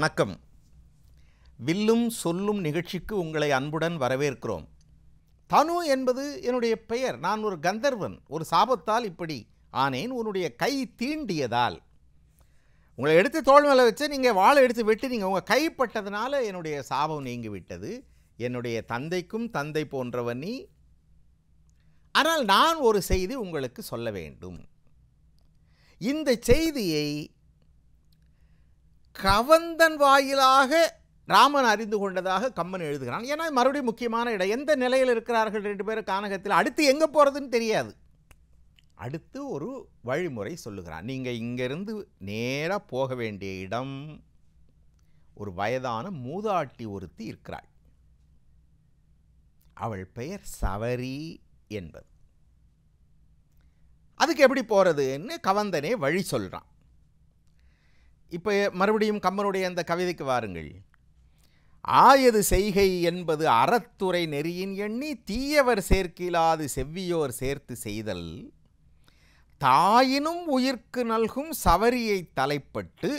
வணக்கம் வில்லும் சொல்லும் நிகழ்ச்சிக்கு உங்களை அன்புடன் வரவேற்கிறோம் தனு என்பது என்னுடைய பெயர் நான் ஒரு கந்தர்வன் ஒரு சாபத்தால் இப்படி ஆனேன் உன்னுடைய கை தீண்டியதால் உங்களை எடுத்து தோல் மேலே வச்சு நீங்கள் வாழை எடுத்து வெட்டி நீங்கள் உங்கள் கைப்பட்டதுனால என்னுடைய சாபம் நீங்கிவிட்டது என்னுடைய தந்தைக்கும் தந்தை போன்றவன் நீ ஆனால் நான் ஒரு செய்தி உங்களுக்கு சொல்ல வேண்டும் இந்த செய்தியை கவந்தன் வாயிலாக ராமன் அறிந்து கொண்டதாக கம்மன் எழுதுகிறான் ஏன்னா மறுபடியும் முக்கியமான இடம் எந்த நிலையில் இருக்கிறார்கள் ரெண்டு பேரும் கானகத்தில் அடுத்து எங்கே போகிறதுன்னு தெரியாது அடுத்து ஒரு வழிமுறை சொல்லுகிறான் நீங்கள் இங்கேருந்து நேராக போக வேண்டிய இடம் ஒரு வயதான மூதாட்டி ஒருத்தி இருக்கிறாள் அவள் பெயர் சவரி என்பது அதுக்கு எப்படி போகிறதுன்னு கவந்தனே வழி சொல்கிறான் இப்போ மறுபடியும் கம்மனுடைய அந்த கவிதைக்கு வாருங்கள் ஆயது செய்கை என்பது அறத்துறை நெறியின் எண்ணி தீயவர் சேர்க்கிலாது செவ்வியோர் சேர்த்து செய்தல் தாயினும் உயிர்க்கு நல்கும் சவரியை தலைப்பட்டு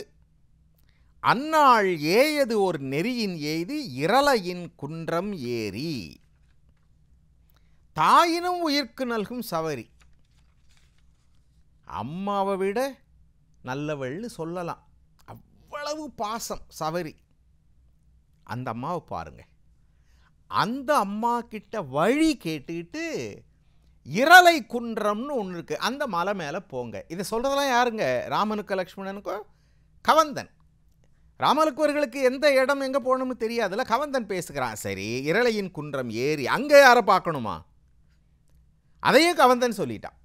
அந்நாள் ஏயது ஒரு நெறியின் எய்து இரளையின் குன்றம் ஏறி தாயினும் உயிர்க்கு நல்கும் சவரி அம்மாவை விட நல்லவள்னு சொல்லலாம் அவ்வளவு பாசம் சவரி அந்த அம்மாவை பாருங்கள் அந்த அம்மா கிட்ட வழி கேட்டுக்கிட்டு இரலை குன்றம்னு ஒன்று இருக்குது அந்த மலை மேலே போங்க இதை சொல்கிறதெல்லாம் யாருங்க ராமனுக்கு லக்ஷ்மணனுக்கோ கவந்தன் ராமலுக்குவர்களுக்கு எந்த இடம் எங்கே போகணும்னு தெரியாதுல்ல கவந்தன் பேசுகிறான் சரி இரளையின் குன்றம் ஏறி அங்கே யாரை பார்க்கணுமா அதையும் கவந்தன் சொல்லிட்டான்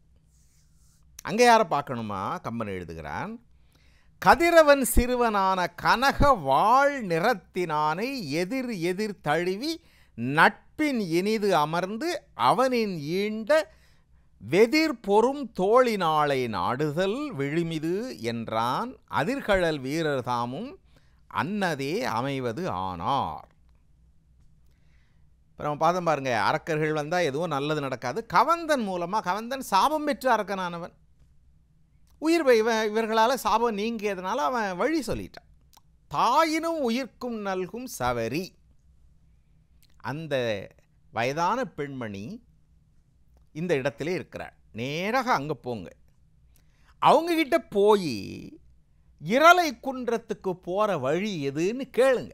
அங்கே யாரை பார்க்கணுமா கம்பன் எழுதுகிறான் கதிரவன் சிறுவனான கனக வாழ் நிறத்தினானை எதிர் எதிர் தழுவி நட்பின் இனிது அமர்ந்து அவனின் ஈண்ட வெதிர் பொறும் தோளினாளை நாடுதல் விழுமிது என்றான் அதிர்கழல் வீரர்தாமும் அன்னதே அமைவது ஆனார் இப்போ நம்ம பார்த்தோம் பாருங்கள் அரக்கர்கள் வந்தால் எதுவும் நல்லது நடக்காது கவந்தன் மூலமாக கவந்தன் சாபம் பெற்று அரக்கனானவன் உயிர் இவன் இவர்களால் சாபம் நீங்கியதுனால அவன் வழி சொல்லிட்டான் தாயினும் உயிர்க்கும் நல்கும் சவரி அந்த வயதான பெண்மணி இந்த இடத்துல இருக்கிறார் நேராக அங்கே போங்க அவங்கக்கிட்ட போய் இரலை குன்றத்துக்கு போகிற வழி எதுன்னு கேளுங்க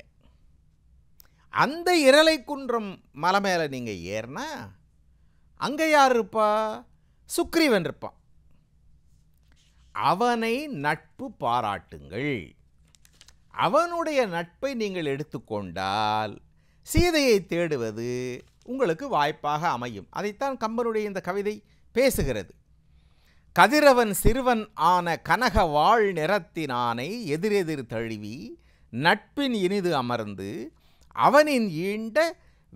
அந்த இரலை குன்றம் மலை மேலே நீங்கள் ஏறினா அங்கே யார் இருப்பா சுக்ரீவன் இருப்பான் அவனை நட்பு பாராட்டுங்கள் அவனுடைய நட்பை நீங்கள் எடுத்துக்கொண்டால் சீதையை தேடுவது உங்களுக்கு வாய்ப்பாக அமையும் அதைத்தான் கம்பனுடைய இந்த கவிதை பேசுகிறது கதிரவன் சிறுவன் ஆன கனக வாழ் நிறத்தினானை எதிரெதிர் தழுவி நட்பின் இனிது அமர்ந்து அவனின் ஈண்ட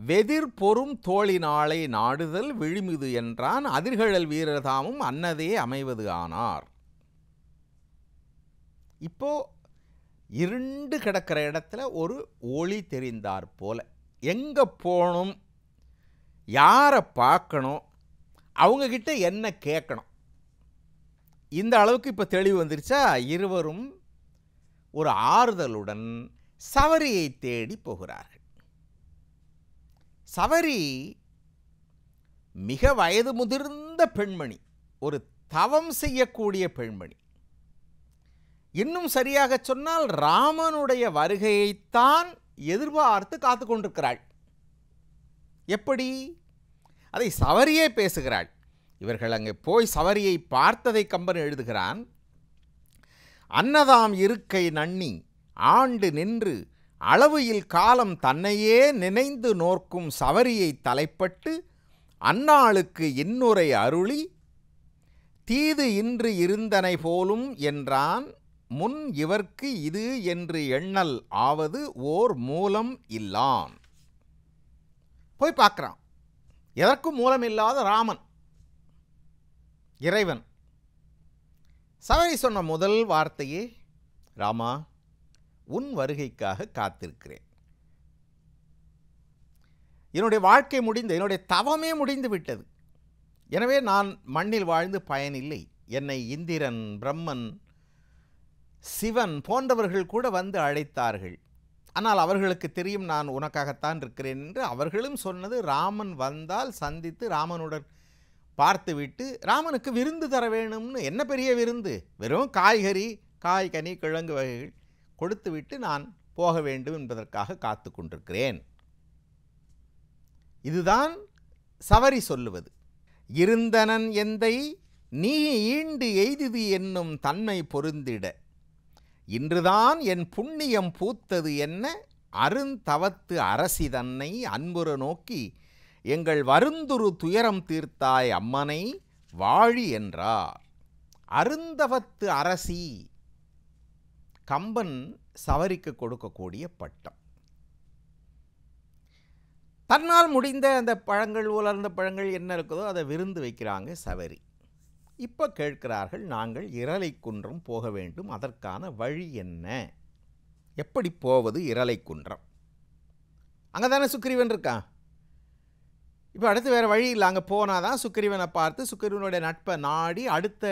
வெதிர் பொறும் தோளினாளை நாடுதல் விழுமிது என்றான் அதிர்கழல் வீரர்தாமும் அன்னதே அமைவது ஆனார் இப்போது இருண்டு கிடக்கிற இடத்துல ஒரு ஒளி தெரிந்தார் போல எங்கே போகணும் யாரை பார்க்கணும் அவங்கக்கிட்ட என்ன கேட்கணும் இந்த அளவுக்கு இப்போ தெளிவு வந்துருச்சா இருவரும் ஒரு ஆறுதலுடன் சவரியை தேடி போகிறார்கள் சவரி மிக வயது முதிர்ந்த பெண்மணி ஒரு தவம் செய்யக்கூடிய பெண்மணி இன்னும் சரியாக சொன்னால் ராமனுடைய வருகையைத்தான் எதிர்பார்த்து காத்து கொண்டிருக்கிறாள் எப்படி அதை சவரியே பேசுகிறாள் இவர்கள் அங்கே போய் சவரியை பார்த்ததை கம்பன் எழுதுகிறான் அன்னதாம் இருக்கை நன்னி ஆண்டு நின்று அளவையில் காலம் தன்னையே நினைந்து நோர்க்கும் சவரியை தலைப்பட்டு அன்னாளுக்கு இன்னுரை அருளி தீது இன்று இருந்தனை போலும் என்றான் முன் இவர்க்கு இது என்று எண்ணல் ஆவது ஓர் மூலம் இல்லான் போய் பார்க்குறான் எதற்கும் மூலம் இல்லாத ராமன் இறைவன் சவரி சொன்ன முதல் வார்த்தையே ராமா உன் வருகைக்காக காத்திருக்கிறேன் என்னுடைய வாழ்க்கை முடிந்து என்னுடைய தவமே முடிந்து விட்டது எனவே நான் மண்ணில் வாழ்ந்து பயனில்லை என்னை இந்திரன் பிரம்மன் சிவன் போன்றவர்கள் கூட வந்து அழைத்தார்கள் ஆனால் அவர்களுக்கு தெரியும் நான் உனக்காகத்தான் இருக்கிறேன் என்று அவர்களும் சொன்னது ராமன் வந்தால் சந்தித்து ராமனுடன் பார்த்துவிட்டு ராமனுக்கு விருந்து தர வேணும்னு என்ன பெரிய விருந்து வெறும் காய்கறி காய் கனி கிழங்கு வகைகள் கொடுத்துவிட்டு நான் போக வேண்டும் என்பதற்காக காத்து கொண்டிருக்கிறேன் இதுதான் சவரி சொல்லுவது இருந்தனன் எந்தை நீ ஈண்டு எய்துது என்னும் தன்மை பொருந்திட இன்றுதான் என் புண்ணியம் பூத்தது என்ன அருந்தவத்து அரசி தன்னை அன்புற நோக்கி எங்கள் வருந்துரு துயரம் தீர்த்தாய் அம்மனை வாழி என்றார் அருந்தவத்து அரசி கம்பன் சவரிக்கு கொடுக்கக்கூடிய பட்டம் தன்னால் முடிந்த அந்த பழங்கள் உலர்ந்த பழங்கள் என்ன இருக்குதோ அதை விருந்து வைக்கிறாங்க சவரி இப்போ கேட்கிறார்கள் நாங்கள் குன்றம் போக வேண்டும் அதற்கான வழி என்ன எப்படி போவது குன்றம் அங்கே தானே சுக்ரீவன் இருக்கான் இப்போ அடுத்து வேறு வழி இல்லை அங்கே போனால் தான் சுக்ரீவனை பார்த்து சுக்கிரிவனுடைய நட்பை நாடி அடுத்த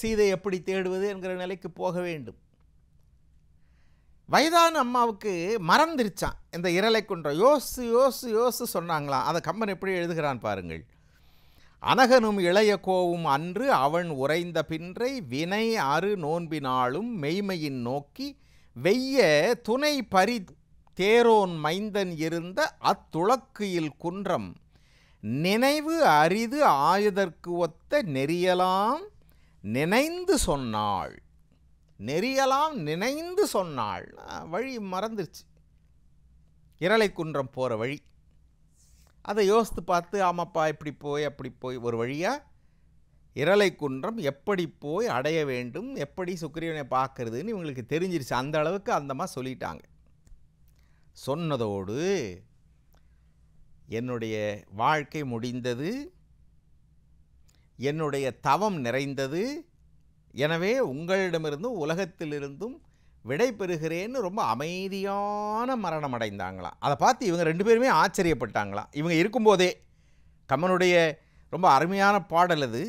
சீதை எப்படி தேடுவது என்கிற நிலைக்கு போக வேண்டும் வயதான அம்மாவுக்கு மறந்துருச்சான் இந்த இரலை குன்றம் யோசு யோசு யோசு சொன்னாங்களாம் அதை கம்பன் எப்படி எழுதுகிறான் பாருங்கள் அனகனும் இளைய கோவும் அன்று அவன் உறைந்த பின்றை வினை அறு நோன்பினாலும் மெய்மையின் நோக்கி வெய்ய துணை பரி தேரோன் மைந்தன் இருந்த அத்துளக்குயில் குன்றம் நினைவு அரிது ஆயுதற்கு ஒத்த நெறியலாம் நினைந்து சொன்னாள் நெறியலாம் நினைந்து சொன்னாள் வழி மறந்துருச்சு குன்றம் போகிற வழி அதை யோசித்து பார்த்து ஆமாப்பா இப்படி போய் அப்படி போய் ஒரு வழியாக இரலை குன்றம் எப்படி போய் அடைய வேண்டும் எப்படி சுக்கிரீவனை பார்க்குறதுன்னு இவங்களுக்கு தெரிஞ்சிருச்சு அந்த அளவுக்கு அந்தமாக சொல்லிட்டாங்க சொன்னதோடு என்னுடைய வாழ்க்கை முடிந்தது என்னுடைய தவம் நிறைந்தது எனவே உங்களிடமிருந்தும் உலகத்திலிருந்தும் விடை பெறுகிறேன்னு ரொம்ப அமைதியான மரணம் அடைந்தாங்களாம் அதை பார்த்து இவங்க ரெண்டு பேருமே ஆச்சரியப்பட்டாங்களாம் இவங்க இருக்கும்போதே கம்மனுடைய ரொம்ப அருமையான பாடல் அது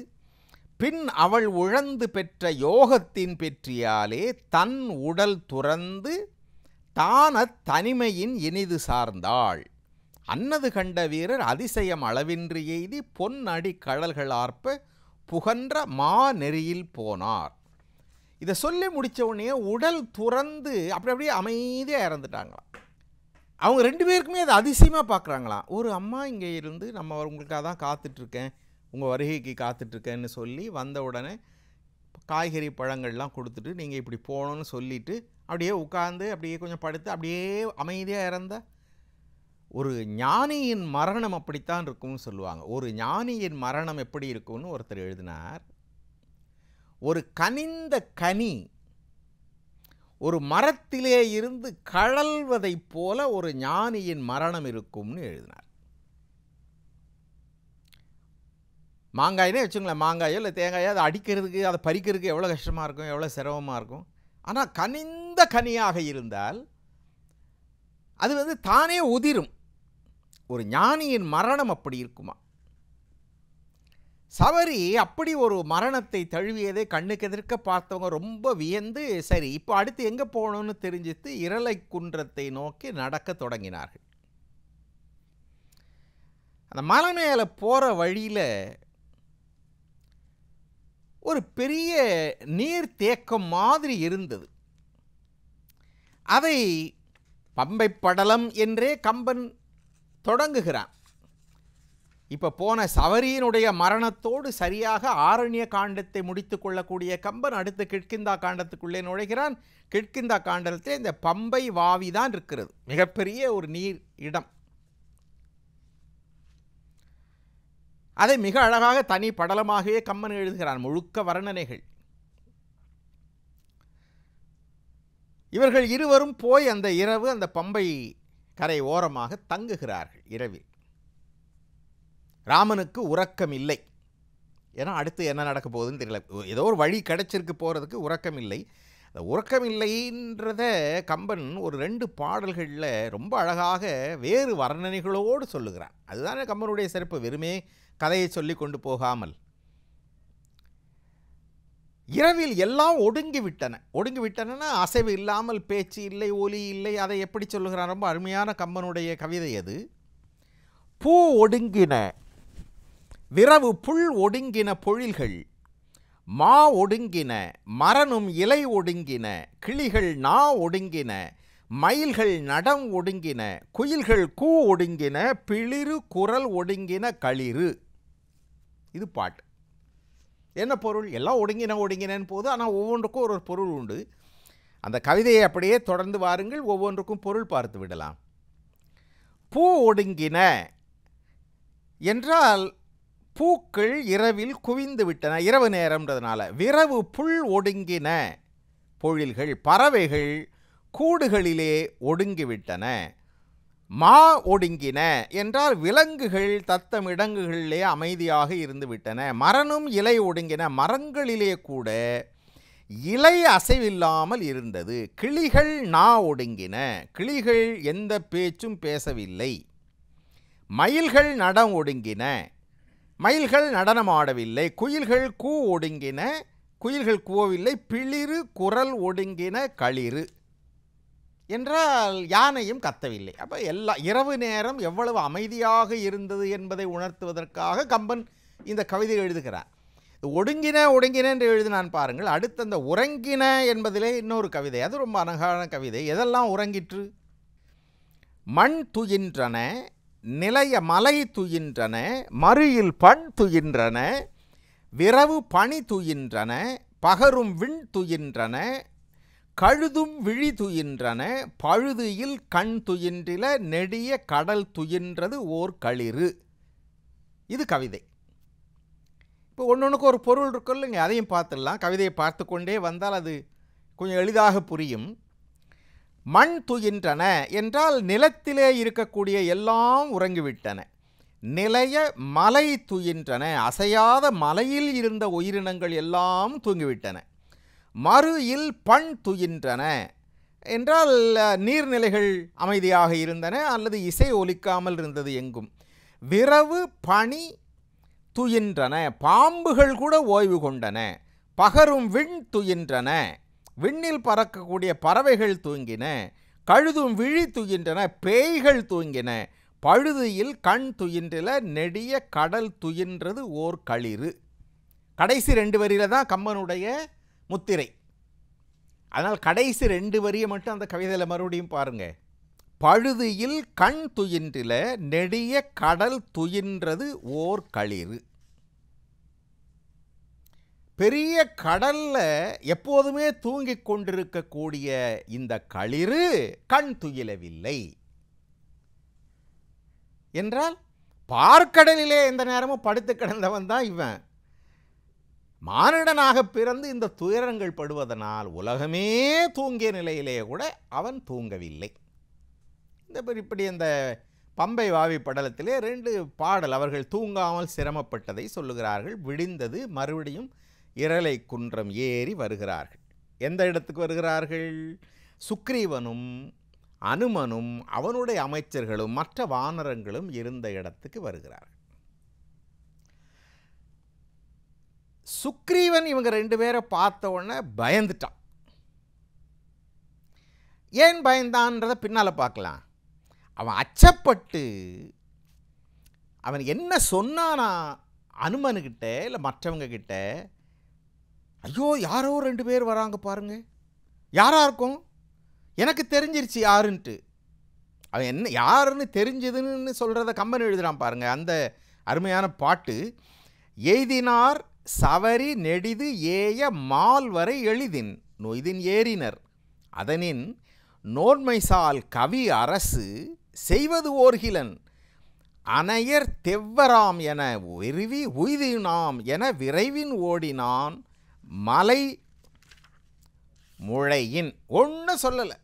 பின் அவள் உழந்து பெற்ற யோகத்தின் பெற்றியாலே தன் உடல் துறந்து தான தனிமையின் இனிது சார்ந்தாள் அன்னது கண்ட வீரர் அதிசயம் அளவின்றி எய்தி பொன்னடி கடல்கள் ஆர்ப்ப புகன்ற மா நெறியில் போனார் இதை சொல்லி முடித்த உடனே உடல் துறந்து அப்படி அப்படியே அமைதியாக இறந்துட்டாங்களாம் அவங்க ரெண்டு பேருக்குமே அதை அதிசயமாக பார்க்குறாங்களாம் ஒரு அம்மா இங்கே இருந்து நம்ம உங்களுக்காக தான் காத்துட்ருக்கேன் உங்கள் வருகைக்கு காத்துட்ருக்கேன்னு சொல்லி வந்த உடனே காய்கறி பழங்கள்லாம் கொடுத்துட்டு நீங்கள் இப்படி போகணும்னு சொல்லிவிட்டு அப்படியே உட்காந்து அப்படியே கொஞ்சம் படுத்து அப்படியே அமைதியாக இறந்த ஒரு ஞானியின் மரணம் அப்படித்தான் இருக்கும்னு சொல்லுவாங்க ஒரு ஞானியின் மரணம் எப்படி இருக்கும்னு ஒருத்தர் எழுதினார் ஒரு கனிந்த கனி ஒரு மரத்திலே இருந்து கழல்வதைப் போல ஒரு ஞானியின் மரணம் இருக்கும்னு எழுதினார் மாங்காய்னே வச்சுங்களேன் மாங்காயோ இல்லை தேங்காயோ அதை அடிக்கிறதுக்கு அதை பறிக்கிறதுக்கு எவ்வளோ கஷ்டமாக இருக்கும் எவ்வளோ சிரமமாக இருக்கும் ஆனால் கனிந்த கனியாக இருந்தால் அது வந்து தானே உதிரும் ஒரு ஞானியின் மரணம் அப்படி இருக்குமா சபரி அப்படி ஒரு மரணத்தை தழுவியதை கண்ணுக்கு எதிர்க்க பார்த்தவங்க ரொம்ப வியந்து சரி இப்போ அடுத்து எங்கே போகணும்னு தெரிஞ்சித்து இரலை குன்றத்தை நோக்கி நடக்க தொடங்கினார்கள் அந்த மலை மேலே போகிற வழியில் ஒரு பெரிய நீர் தேக்கம் மாதிரி இருந்தது அதை பம்பை படலம் என்றே கம்பன் தொடங்குகிறான் இப்போ போன சவரியினுடைய மரணத்தோடு சரியாக ஆரண்ய காண்டத்தை முடித்து கொள்ளக்கூடிய கம்பன் அடுத்து கிட்கிந்தா காண்டத்துக்குள்ளே நுழைகிறான் கிட்கிந்தா காண்டத்தில் இந்த பம்பை வாவி தான் இருக்கிறது மிகப்பெரிய ஒரு நீர் இடம் அதை மிக அழகாக தனி படலமாகவே கம்மன் எழுதுகிறான் முழுக்க வர்ணனைகள் இவர்கள் இருவரும் போய் அந்த இரவு அந்த பம்பை கரை ஓரமாக தங்குகிறார்கள் இரவில் ராமனுக்கு உறக்கம் இல்லை ஏன்னா அடுத்து என்ன நடக்க போகுதுன்னு தெரியல ஏதோ ஒரு வழி கிடைச்சிருக்கு போகிறதுக்கு உறக்கம் இல்லை அந்த உறக்கம் இல்லைன்றத கம்பன் ஒரு ரெண்டு பாடல்களில் ரொம்ப அழகாக வேறு வர்ணனைகளோடு சொல்லுகிறான் அதுதானே கம்பனுடைய சிறப்பு வெறுமே கதையை சொல்லி கொண்டு போகாமல் இரவில் எல்லாம் ஒடுங்கி விட்டன ஒடுங்கி விட்டனன்னா அசைவு இல்லாமல் பேச்சு இல்லை ஒலி இல்லை அதை எப்படி சொல்லுகிறான் ரொம்ப அருமையான கம்பனுடைய கவிதை அது பூ ஒடுங்கின விரவு புல் ஒடுங்கின பொழில்கள் மா ஒடுங்கின மரணும் இலை ஒடுங்கின கிளிகள் நா ஒடுங்கின மயில்கள் நடம் ஒடுங்கின குயில்கள் கூ ஒடுங்கின பிளிறு குரல் ஒடுங்கின களிறு இது பாட்டு என்ன பொருள் எல்லாம் ஒடுங்கின ஒடுங்கினன்னு போது ஆனால் ஒவ்வொன்றுக்கும் ஒரு ஒரு பொருள் உண்டு அந்த கவிதையை அப்படியே தொடர்ந்து வாருங்கள் ஒவ்வொன்றுக்கும் பொருள் பார்த்து விடலாம் பூ ஒடுங்கின என்றால் பூக்கள் இரவில் குவிந்து விட்டன இரவு நேரம்ன்றதுனால விரவு புல் ஒடுங்கின பொழில்கள் பறவைகள் கூடுகளிலே ஒடுங்கிவிட்டன மா ஒடுங்கின என்றால் விலங்குகள் தத்தம் இடங்குகளிலே அமைதியாக இருந்துவிட்டன மரணும் இலை ஒடுங்கின மரங்களிலே கூட இலை அசைவில்லாமல் இருந்தது கிளிகள் நா ஒடுங்கின கிளிகள் எந்த பேச்சும் பேசவில்லை மயில்கள் நடம் ஒடுங்கின மயில்கள் நடனமாடவில்லை குயில்கள் கூ ஒடுங்கின குயில்கள் கூவவில்லை பிளிறு குரல் ஒடுங்கின களிறு என்றால் யானையும் கத்தவில்லை அப்போ எல்லா இரவு நேரம் எவ்வளவு அமைதியாக இருந்தது என்பதை உணர்த்துவதற்காக கம்பன் இந்த கவிதை எழுதுகிறார் ஒடுங்கின ஒடுங்கின என்று எழுதினான் பாருங்கள் அடுத்து அந்த உறங்கின என்பதிலே இன்னொரு கவிதை அது ரொம்ப அழகான கவிதை எதெல்லாம் உறங்கிற்று மண் துயின்றன நிலைய மலை துயின்றன மறுயில் பண் துயின்றன விரவு பனி துயின்றன பகரும் விண் துயின்றன கழுதும் விழி துயின்றன பழுதியில் கண் துயின்றில நெடிய கடல் துயின்றது ஓர் களிறு இது கவிதை இப்போ ஒன்று ஒன்றுக்கு ஒரு பொருள் இல்லைங்க அதையும் பார்த்துடலாம் கவிதையை பார்த்து கொண்டே வந்தால் அது கொஞ்சம் எளிதாக புரியும் மண் துயின்றன என்றால் நிலத்திலே இருக்கக்கூடிய எல்லாம் உறங்கிவிட்டன நிலைய மலை துயின்றன அசையாத மலையில் இருந்த உயிரினங்கள் எல்லாம் தூங்கிவிட்டன மறு இல் பண் துயின்றன என்றால் நீர்நிலைகள் அமைதியாக இருந்தன அல்லது இசை ஒலிக்காமல் இருந்தது எங்கும் விரவு பனி துயின்றன பாம்புகள் கூட ஓய்வு கொண்டன பகரும் விண் துயின்றன விண்ணில் பறக்கக்கூடிய பறவைகள் தூங்கின கழுதும் விழி துயின்றன பேய்கள் தூங்கின பழுதியில் கண் துயின்றில நெடிய கடல் துயின்றது ஓர் களிறு கடைசி ரெண்டு வரியில் தான் கம்மனுடைய முத்திரை அதனால் கடைசி ரெண்டு வரியை மட்டும் அந்த கவிதையில் மறுபடியும் பாருங்கள் பழுதியில் கண் துயின்றில நெடிய கடல் துயின்றது ஓர் களிறு பெரிய கடல்ல எப்போதுமே தூங்கிக் கொண்டிருக்கக்கூடிய இந்த களிறு கண் துயிலவில்லை என்றால் பார்க்கடலிலே எந்த நேரமும் படுத்து கிடந்தவன் தான் இவன் மானிடனாக பிறந்து இந்த துயரங்கள் படுவதனால் உலகமே தூங்கிய நிலையிலே கூட அவன் தூங்கவில்லை இந்த இப்படி இந்த பம்பை வாவி படலத்திலே ரெண்டு பாடல் அவர்கள் தூங்காமல் சிரமப்பட்டதை சொல்லுகிறார்கள் விடிந்தது மறுபடியும் இரலை குன்றம் ஏறி வருகிறார்கள் எந்த இடத்துக்கு வருகிறார்கள் சுக்ரீவனும் அனுமனும் அவனுடைய அமைச்சர்களும் மற்ற வானரங்களும் இருந்த இடத்துக்கு வருகிறார்கள் சுக்ரீவன் இவங்க ரெண்டு பேரை பார்த்த உடனே பயந்துட்டான் ஏன் பயந்தான்றதை பின்னால் பார்க்கலாம் அவன் அச்சப்பட்டு அவன் என்ன சொன்னானா அனுமனுக்கிட்ட இல்லை மற்றவங்க ஐயோ யாரோ ரெண்டு பேர் வராங்க பாருங்க யாராக இருக்கும் எனக்கு தெரிஞ்சிருச்சு யாருன்ட்டு அவன் என்ன யாருன்னு தெரிஞ்சதுன்னு சொல்கிறத கம்பெனி எழுதுகிறான் பாருங்கள் அந்த அருமையான பாட்டு எய்தினார் சவரி நெடிது ஏய மால் வரை எளிதின் நொய்தின் ஏறினர் அதனின் நோன்மைசால் கவி அரசு செய்வது ஓர்கிலன் அனையர் தெவ்வராம் என விரிவி உய்தினாம் என விரைவின் ஓடினான் மலை முழையின் ஒன்றும் சொல்லலை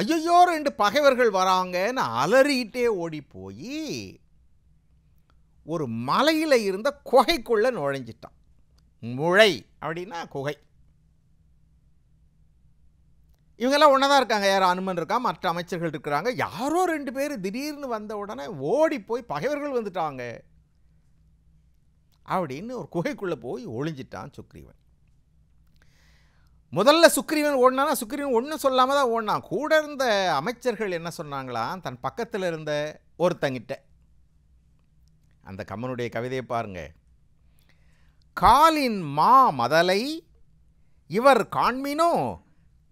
ஐயோ ரெண்டு பகைவர்கள் வராங்கன்னு அலறிகிட்டே ஓடி போய் ஒரு மலையில் இருந்த குகைக்குள்ளே நுழைஞ்சிட்டான் முழை அப்படின்னா குகை இவங்கெல்லாம் ஒன்றா தான் இருக்காங்க யார் அனுமன் இருக்கா மற்ற அமைச்சர்கள் இருக்கிறாங்க யாரோ ரெண்டு பேர் திடீர்னு வந்த உடனே ஓடி போய் பகைவர்கள் வந்துட்டாங்க அப்படின்னு ஒரு குகைக்குள்ளே போய் ஒளிஞ்சிட்டான் சுக்ரீவன் முதல்ல சுக்ரீவன் ஓடினா சுக்ரீவன் ஒன்றும் சொல்லாமல் தான் ஓடினான் கூட இருந்த அமைச்சர்கள் என்ன சொன்னாங்களாம் தன் பக்கத்தில் இருந்த ஒருத்தங்கிட்ட அந்த கம்மனுடைய கவிதையை பாருங்க காலின் மா மதலை இவர் காண்மினோ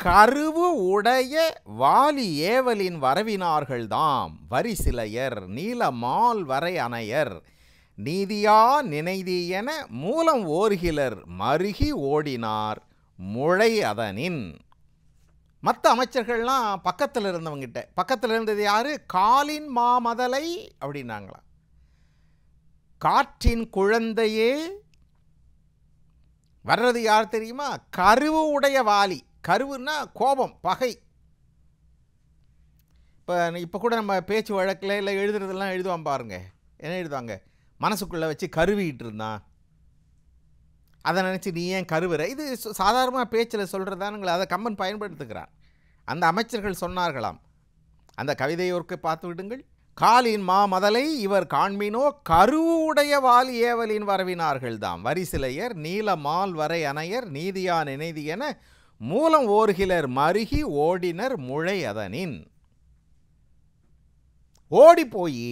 கருவு உடைய வாலி ஏவலின் வரவினார்கள்தாம் வரி சிலையர் நீல மால் வரை அணையர் நீதியா நினைதி என மூலம் ஓர்கிலர் மருகி ஓடினார் முளை அதனின் மற்ற அமைச்சர்கள்லாம் பக்கத்தில் இருந்தவங்கிட்ட பக்கத்தில் இருந்தது யார் காலின் மாமதலை அப்படின்னாங்களாம் காற்றின் குழந்தையே வர்றது யார் தெரியுமா கருவு உடைய வாலி கருவுன்னா கோபம் பகை இப்போ இப்போ கூட நம்ம பேச்சு வழக்கில் இல்லை எழுதுறதெல்லாம் எழுதுவான் பாருங்கள் என்ன எழுதுவாங்க மனசுக்குள்ளே வச்சு கருவிக்கிட்டு இருந்தான் அதை நினச்சி நீ ஏன் கருவுற இது சாதாரணமாக பேச்சில் சொல்கிறதானுங்களா அதை கம்பன் பயன்படுத்துகிறான் அந்த அமைச்சர்கள் சொன்னார்களாம் அந்த கவிதையோர்க்கு பார்த்து விடுங்கள் காலின் மாமதலை இவர் காண்மீனோ கருவுடைய வால் ஏவலின் வரவினார்கள் தாம் வரிசிலையர் நீல மால் வரை அணையர் நீதியான் நினைதி என மூலம் ஓர்கிலர் மருகி ஓடினர் முழை அதனின் ஓடி போய்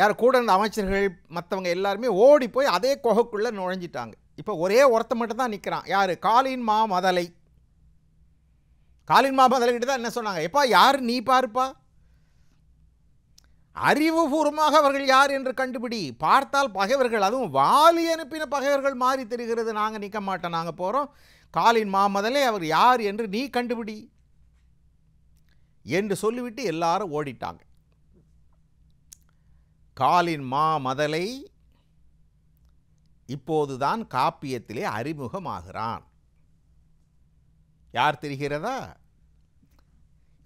யார் கூட இருந்த அமைச்சர்கள் மற்றவங்க எல்லாருமே ஓடி போய் அதே கொகைக்குள்ளே நுழைஞ்சிட்டாங்க இப்போ ஒரே ஒருத்த மட்டும் தான் நிற்கிறான் யார் காலின் மா மதலை காலின் மா மதலைகிட்ட தான் என்ன சொன்னாங்க எப்பா யார் நீ பார்ப்பா அறிவுபூர்வமாக அவர்கள் யார் என்று கண்டுபிடி பார்த்தால் பகைவர்கள் அதுவும் வாலி அனுப்பின பகைவர்கள் மாறி தெரிகிறது நாங்கள் நிற்க மாட்டோம் நாங்கள் போகிறோம் காலின் மாமதலே அவர் யார் என்று நீ கண்டுபிடி என்று சொல்லிவிட்டு எல்லாரும் ஓடிட்டாங்க காலின் மா மதலை இப்போதுதான் காப்பியத்திலே அறிமுகமாகிறான் யார் தெரிகிறதா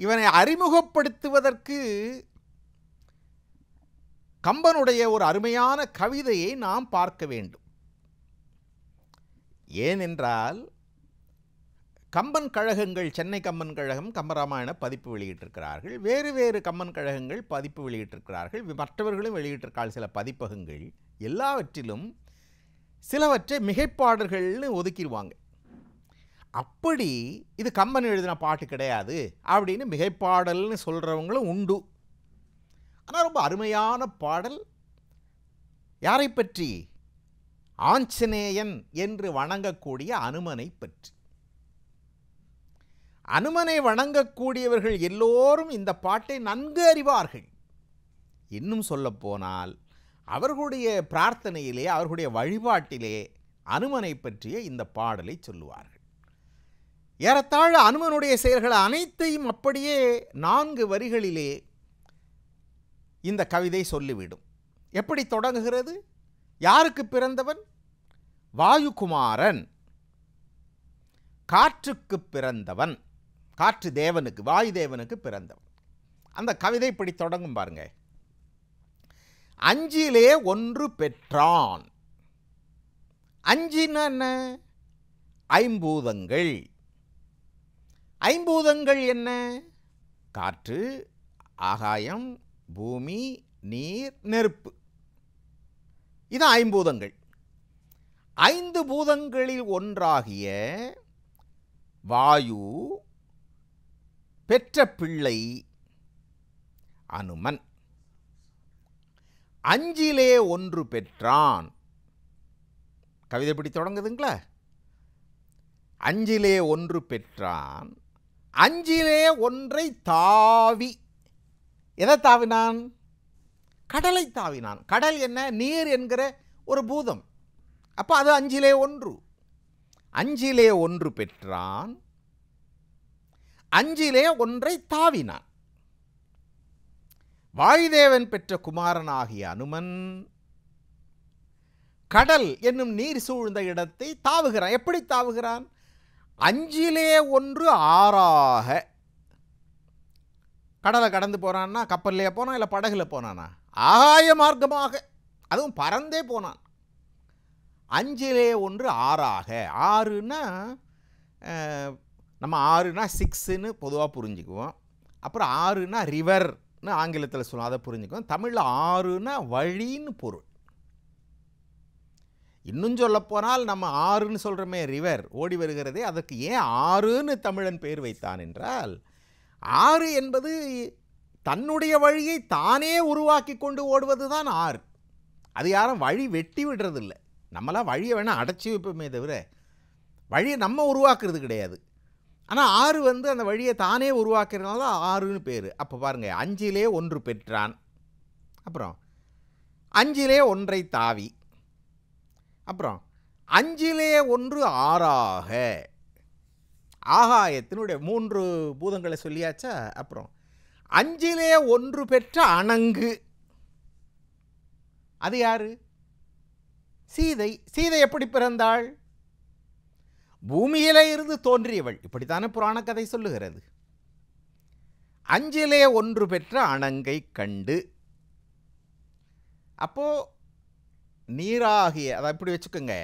இவனை அறிமுகப்படுத்துவதற்கு கம்பனுடைய ஒரு அருமையான கவிதையை நாம் பார்க்க வேண்டும் ஏனென்றால் கம்பன் கழகங்கள் சென்னை கம்பன் கழகம் கம்பராமாயண பதிப்பு வெளியிட்டிருக்கிறார்கள் வேறு வேறு கம்பன் கழகங்கள் பதிப்பு வெளியிட்டிருக்கிறார்கள் மற்றவர்களும் வெளியிட்டிருக்காள் சில பதிப்பகங்கள் எல்லாவற்றிலும் சிலவற்றை மிகைப்பாடல்கள்னு ஒதுக்கிடுவாங்க அப்படி இது கம்பன் எழுதின பாட்டு கிடையாது அப்படின்னு மிகைப்பாடல்னு சொல்கிறவங்களும் உண்டு ஆனால் ரொம்ப அருமையான பாடல் யாரை பற்றி ஆஞ்சநேயன் என்று வணங்கக்கூடிய அனுமனை பற்றி அனுமனை வணங்கக்கூடியவர்கள் எல்லோரும் இந்த பாட்டை நன்கு அறிவார்கள் இன்னும் சொல்லப்போனால் அவர்களுடைய பிரார்த்தனையிலே அவர்களுடைய வழிபாட்டிலே அனுமனை பற்றிய இந்த பாடலை சொல்லுவார்கள் ஏறத்தாழ அனுமனுடைய செயல்கள் அனைத்தையும் அப்படியே நான்கு வரிகளிலே இந்த கவிதை சொல்லிவிடும் எப்படி தொடங்குகிறது யாருக்கு பிறந்தவன் வாயுகுமாரன் காற்றுக்கு பிறந்தவன் காற்று தேவனுக்கு வாயு தேவனுக்கு பிறந்தவன் அந்த கவிதை இப்படி தொடங்கும் பாருங்க அஞ்சிலே ஒன்று பெற்றான் அஞ்சின்னு என்ன ஐம்பூதங்கள் ஐம்பூதங்கள் என்ன காற்று ஆகாயம் பூமி நீர் நெருப்பு இது ஐம்பூதங்கள் ஐந்து பூதங்களில் ஒன்றாகிய வாயு பெற்ற பிள்ளை அனுமன் அஞ்சிலே ஒன்று பெற்றான் கவிதை இப்படி தொடங்குதுங்களா அஞ்சிலே ஒன்று பெற்றான் அஞ்சிலே ஒன்றை தாவி எதை தாவினான் கடலை தாவினான் கடல் என்ன நீர் என்கிற ஒரு பூதம் அப்போ அது அஞ்சிலே ஒன்று அஞ்சிலே ஒன்று பெற்றான் அஞ்சிலே ஒன்றை தாவினான் வாயுதேவன் பெற்ற குமாரனாகிய அனுமன் கடல் என்னும் நீர் சூழ்ந்த இடத்தை தாவுகிறான் எப்படி தாவுகிறான் அஞ்சிலே ஒன்று ஆறாக கடலை கடந்து போனான்னா கப்பல்லையே போனான் இல்லை படகுல போனானா ஆகாய மார்க்கமாக அதுவும் பறந்தே போனான் அஞ்சிலே ஒன்று ஆறாக ஆறுன்னா நம்ம ஆறுனா சிக்ஸுன்னு பொதுவாக புரிஞ்சுக்குவோம் அப்புறம் ஆறுனா ரிவர்னு ஆங்கிலத்தில் சொல்லுவோம் அதை புரிஞ்சுக்குவோம் தமிழில் ஆறுனா வழின்னு பொருள் இன்னும் சொல்லப்போனால் நம்ம ஆறுன்னு சொல்கிறோமே ரிவர் ஓடி வருகிறதே அதற்கு ஏன் ஆறுன்னு தமிழன் பெயர் வைத்தான் என்றால் ஆறு என்பது தன்னுடைய வழியை தானே உருவாக்கி கொண்டு ஓடுவது தான் ஆறு அது யாரும் வழி வெட்டி விடுறதில்லை நம்மளாம் வழியை வேணால் அடைச்சி வைப்போமே தவிர வழியை நம்ம உருவாக்குறது கிடையாது ஆனால் ஆறு வந்து அந்த வழியை தானே உருவாக்குறதுனால தான் ஆறுன்னு பேர் அப்போ பாருங்கள் அஞ்சிலே ஒன்று பெற்றான் அப்புறம் அஞ்சிலே ஒன்றை தாவி அப்புறம் அஞ்சிலே ஒன்று ஆறாக ஆகாயத்தினுடைய மூன்று பூதங்களை சொல்லியாச்சா அப்புறம் அஞ்சிலே ஒன்று பெற்ற அணங்கு அது யாரு சீதை சீதை எப்படி பிறந்தாள் பூமியிலே இருந்து தோன்றியவள் இப்படித்தானே புராண கதை சொல்லுகிறது அஞ்சிலே ஒன்று பெற்ற அணங்கை கண்டு அப்போ நீராகிய அதை இப்படி வச்சுக்கோங்க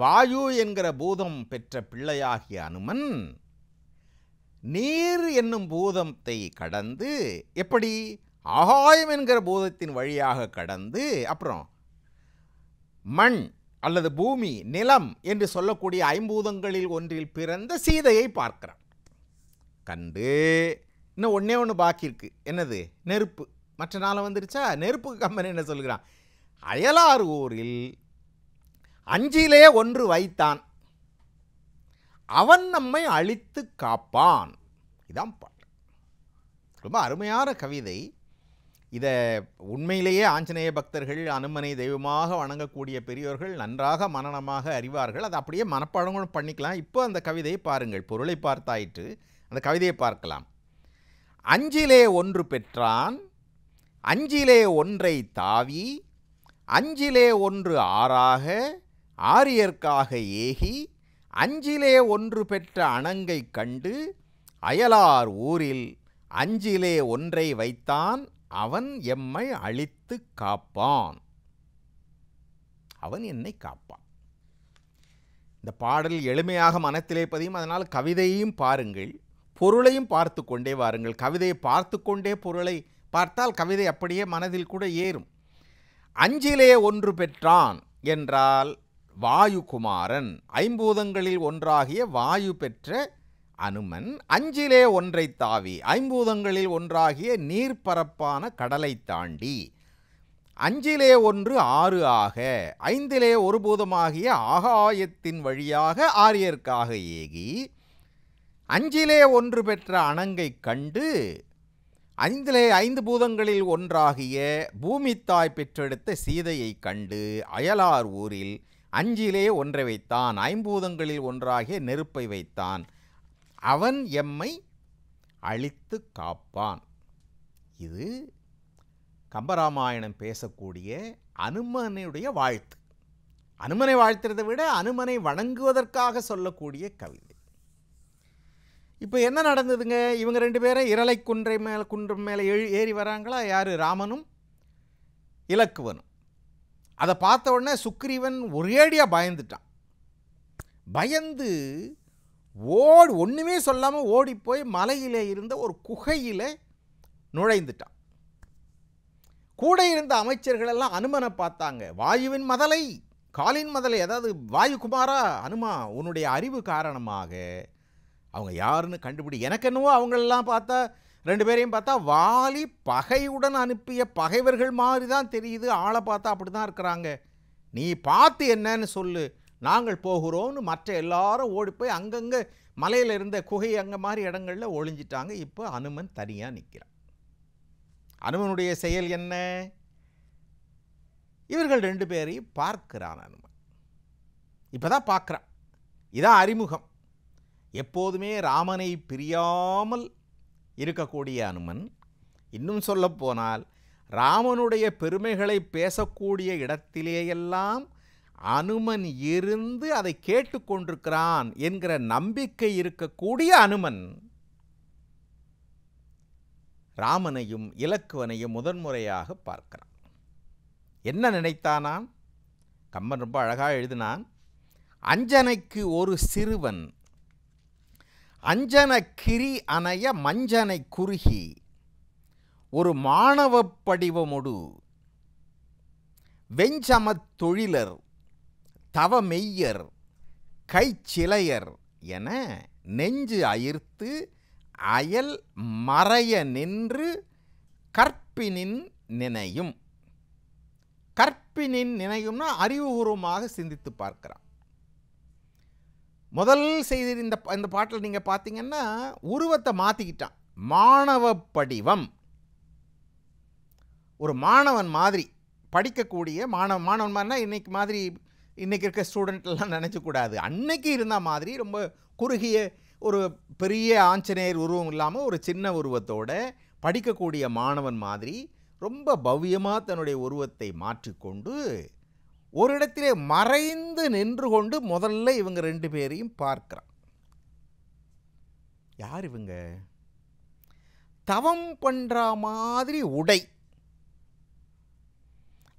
வாயு என்கிற பூதம் பெற்ற பிள்ளையாகிய அனுமன் நீர் என்னும் பூதத்தை கடந்து எப்படி ஆகாயம் என்கிற பூதத்தின் வழியாக கடந்து அப்புறம் மண் அல்லது பூமி நிலம் என்று சொல்லக்கூடிய ஐம்பூதங்களில் ஒன்றில் பிறந்த சீதையை பார்க்கிறான் கண்டு இன்னும் ஒன்றே ஒன்று பாக்கி இருக்குது என்னது நெருப்பு மற்ற நாளை வந்துருச்சா நெருப்புக்கு கம்பெனி என்ன சொல்கிறான் அயலார் ஊரில் அஞ்சிலே ஒன்று வைத்தான் அவன் நம்மை அழித்து காப்பான் இதான் பாடல் ரொம்ப அருமையான கவிதை இதை உண்மையிலேயே ஆஞ்சநேய பக்தர்கள் அனுமனை தெய்வமாக வணங்கக்கூடிய பெரியோர்கள் நன்றாக மனநமாக அறிவார்கள் அதை அப்படியே மனப்பாடங்களும் பண்ணிக்கலாம் இப்போ அந்த கவிதையை பாருங்கள் பொருளை பார்த்தாயிற்று அந்த கவிதையை பார்க்கலாம் அஞ்சிலே ஒன்று பெற்றான் அஞ்சிலே ஒன்றை தாவி அஞ்சிலே ஒன்று ஆறாக ஆரியர்க்காக ஏகி அஞ்சிலே ஒன்று பெற்ற அணங்கை கண்டு அயலார் ஊரில் அஞ்சிலே ஒன்றை வைத்தான் அவன் எம்மை அழித்து காப்பான் அவன் என்னை காப்பான் இந்த பாடல் எளிமையாக மனத்திலே பதியும் அதனால் கவிதையையும் பாருங்கள் பொருளையும் பார்த்து கொண்டே வாருங்கள் கவிதையை பார்த்து கொண்டே பொருளை பார்த்தால் கவிதை அப்படியே மனதில் கூட ஏறும் அஞ்சிலே ஒன்று பெற்றான் என்றால் வாயுகுமாரன் ஐம்பூதங்களில் ஒன்றாகிய வாயு பெற்ற அனுமன் அஞ்சிலே ஒன்றை தாவி ஐம்பூதங்களில் ஒன்றாகிய நீர்ப்பரப்பான கடலை தாண்டி அஞ்சிலே ஒன்று ஆறு ஆக ஐந்திலே ஒரு பூதமாகிய ஆகாயத்தின் வழியாக ஆரியர்க்காக ஏகி அஞ்சிலே ஒன்று பெற்ற அணங்கை கண்டு ஐந்திலே ஐந்து பூதங்களில் ஒன்றாகிய பூமித்தாய் பெற்றெடுத்த சீதையை கண்டு அயலார் ஊரில் அஞ்சிலே ஒன்றை வைத்தான் ஐம்பூதங்களில் ஒன்றாகிய நெருப்பை வைத்தான் அவன் எம்மை அழித்து காப்பான் இது கம்பராமாயணம் பேசக்கூடிய அனுமனையுடைய வாழ்த்து அனுமனை வாழ்த்துறதை விட அனுமனை வணங்குவதற்காக சொல்லக்கூடிய கவிதை இப்போ என்ன நடந்ததுங்க இவங்க ரெண்டு பேரும் இரலை குன்றை மேலே குன்றம் மேலே ஏறி வராங்களா யார் ராமனும் இலக்குவனும் அதை பார்த்த உடனே சுக்ரீவன் ஒரேடியாக பயந்துட்டான் பயந்து ஓடு ஒன்றுமே சொல்லாமல் ஓடிப்போய் மலையிலே இருந்த ஒரு குகையில் நுழைந்துட்டான் கூட இருந்த அமைச்சர்களெல்லாம் அனுமனை பார்த்தாங்க வாயுவின் மதலை காலின் மதலை அதாவது வாயுகுமாரா அனுமா உன்னுடைய அறிவு காரணமாக அவங்க யாருன்னு கண்டுபிடி எனக்கு என்னவோ அவங்களெல்லாம் பார்த்தா ரெண்டு பேரையும் பார்த்தா வாலி பகையுடன் அனுப்பிய பகைவர்கள் மாதிரி தான் தெரியுது ஆளை பார்த்தா அப்படி தான் இருக்கிறாங்க நீ பார்த்து என்னன்னு சொல்லு நாங்கள் போகிறோம்னு மற்ற எல்லாரும் ஓடி போய் அங்கங்கே மலையில் இருந்த குகை அங்கே மாதிரி இடங்களில் ஒளிஞ்சிட்டாங்க இப்போ அனுமன் தனியாக நிற்கிறான் அனுமனுடைய செயல் என்ன இவர்கள் ரெண்டு பேரையும் பார்க்கிறான் அனுமன் இப்போ தான் பார்க்குறான் இதான் அறிமுகம் எப்போதுமே ராமனை பிரியாமல் இருக்கக்கூடிய அனுமன் இன்னும் சொல்லப்போனால் ராமனுடைய பெருமைகளை பேசக்கூடிய இடத்திலேயெல்லாம் அனுமன் இருந்து அதை கேட்டுக்கொண்டிருக்கிறான் என்கிற நம்பிக்கை இருக்கக்கூடிய அனுமன் ராமனையும் இலக்குவனையும் முதன்முறையாக பார்க்கிறான் என்ன நினைத்தானாம் கம்மன் ரொம்ப அழகாக எழுதினான் அஞ்சனைக்கு ஒரு சிறுவன் அஞ்சன கிரி அணைய மஞ்சனை குறுகி ஒரு மாணவ படிவமொடு வெஞ்சமத் தொழிலர் தவ கை கைச்சிலையர் என நெஞ்சு அயிர்த்து அயல் மறைய நின்று கற்பினின் நினையும் கற்பினின் நினையும்னா அறிவுபூர்வமாக சிந்தித்து பார்க்கிறான் முதல் செய்த இந்த இந்த பாட்டில் நீங்கள் பார்த்தீங்கன்னா உருவத்தை மாற்றிக்கிட்டான் மாணவ படிவம் ஒரு மாணவன் மாதிரி படிக்கக்கூடிய மாணவ மாணவன் மாதிரினா இன்றைக்கி மாதிரி இன்றைக்கி இருக்க ஸ்டூடெண்ட்லாம் நினச்சக்கூடாது அன்னைக்கு இருந்த மாதிரி ரொம்ப குறுகிய ஒரு பெரிய ஆஞ்சநேயர் உருவம் இல்லாமல் ஒரு சின்ன உருவத்தோட படிக்கக்கூடிய மாணவன் மாதிரி ரொம்ப பவ்யமாக தன்னுடைய உருவத்தை மாற்றிக்கொண்டு ஒரு இடத்திலே மறைந்து நின்று கொண்டு முதல்ல இவங்க ரெண்டு பேரையும் பார்க்குறான் யார் இவங்க தவம் பண்ணுற மாதிரி உடை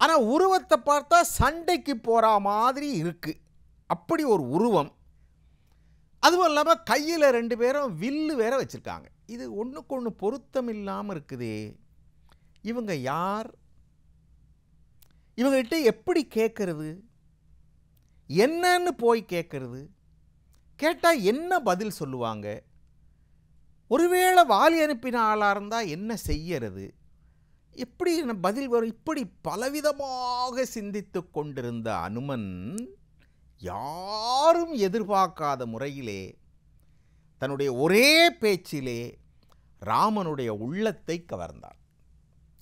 ஆனால் உருவத்தை பார்த்தா சண்டைக்கு போகிற மாதிரி இருக்குது அப்படி ஒரு உருவம் அதுவும் இல்லாமல் கையில் ரெண்டு பேரும் வில்லு வேற வச்சுருக்காங்க இது ஒன்றுக்கு ஒன்று பொருத்தம் இல்லாமல் இருக்குதே இவங்க யார் இவங்ககிட்ட எப்படி கேட்குறது என்னன்னு போய் கேட்குறது கேட்டால் என்ன பதில் சொல்லுவாங்க ஒருவேளை வாலி அனுப்பின ஆளாக இருந்தால் என்ன செய்யறது எப்படி பதில் வரும் இப்படி பலவிதமாக சிந்தித்து கொண்டிருந்த அனுமன் யாரும் எதிர்பார்க்காத முறையிலே தன்னுடைய ஒரே பேச்சிலே ராமனுடைய உள்ளத்தை கவர்ந்தார்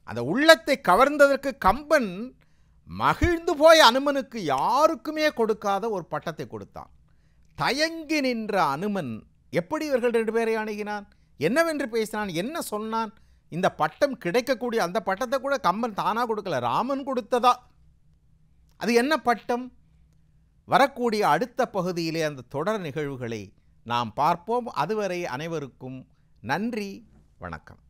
அந்த உள்ளத்தை கவர்ந்ததற்கு கம்பன் மகிழ்ந்து போய் அனுமனுக்கு யாருக்குமே கொடுக்காத ஒரு பட்டத்தை கொடுத்தான் தயங்கி நின்ற அனுமன் எப்படி இவர்கள் ரெண்டு பேரை அணுகினான் என்னவென்று பேசினான் என்ன சொன்னான் இந்த பட்டம் கிடைக்கக்கூடிய அந்த பட்டத்தை கூட கம்பன் தானாக கொடுக்கல ராமன் கொடுத்ததா அது என்ன பட்டம் வரக்கூடிய அடுத்த பகுதியிலே அந்த தொடர் நிகழ்வுகளை நாம் பார்ப்போம் அதுவரை அனைவருக்கும் நன்றி வணக்கம்